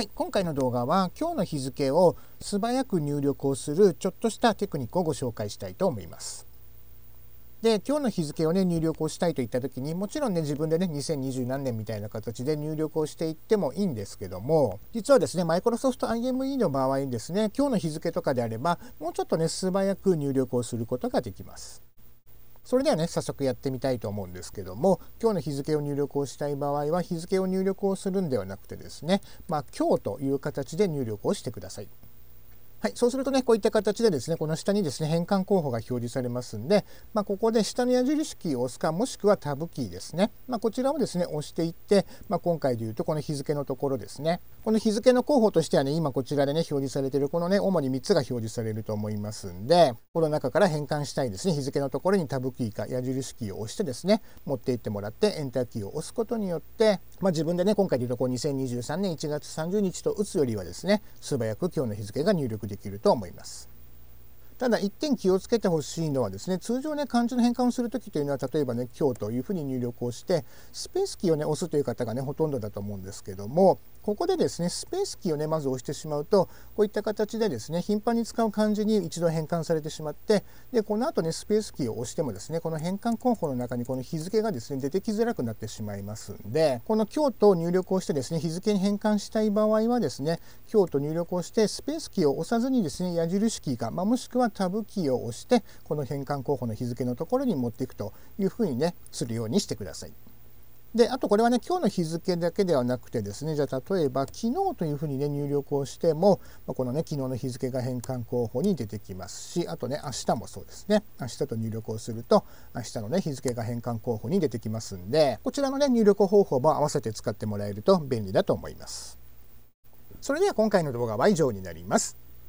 はい、今回の動画は今日の日付を素早く入力をするちょっとしたテクニックをご紹介したいと思います。で今日の日付をね入力をしたいといった時にもちろんね自分でね2020何年みたいな形で入力をしていってもいいんですけども実はですねマイクロソフト IME の場合にですね今日の日付とかであればもうちょっとね素早く入力をすることができます。それではね早速やってみたいと思うんですけども今日の日付を入力をしたい場合は日付を入力をするんではなくてですね、まあ、今日という形で入力をしてください。はい、そうするとね、こういった形でですね、この下にですね、変換候補が表示されますんで、まあ、ここで下の矢印キーを押すか、もしくはタブキーですね。まあ、こちらをですね、押していって、まあ、今回で言うとこの日付のところですね。この日付の候補としてはね、今こちらでね、表示されているこのね、主に3つが表示されると思いますんで、この中から変換したいですね、日付のところにタブキーか矢印キーを押してですね、持っていってもらって、エンターキーを押すことによって、まあ、自分でね、今回で言うとこう2023年1月30日と打つよりはですね、素早く今日の日付が入力できると思います。ただ一点気をつけてほしいのはですね通常ね漢字の変換をする時というのは例えばね今日というふうに入力をしてスペースキーをね押すという方がねほとんどだと思うんですけどもここでですねスペースキーをねまず押してしまうとこういった形でですね頻繁に使う漢字に一度変換されてしまってでこの後ねスペースキーを押してもですねこの変換候補の中にこの日付がですね出てきづらくなってしまいますんでこの今日と入力をしてですね日付に変換したい場合はですね今日と入力をしてスペースキーを押さずにですね矢印キーか、まあ、もしくはなタブキーを押してこの変換候補の日付のところに持っていくというふうにねするようにしてください。であとこれはね今日の日付だけではなくてですねじゃあ例えば昨日というふうにね入力をしてもまこのね昨日の日付が変換候補に出てきますしあとね明日もそうですね明日と入力をすると明日のね日付が変換候補に出てきますんでこちらのね入力方法も合わせて使ってもらえると便利だと思います。それでは今回の動画は以上になります。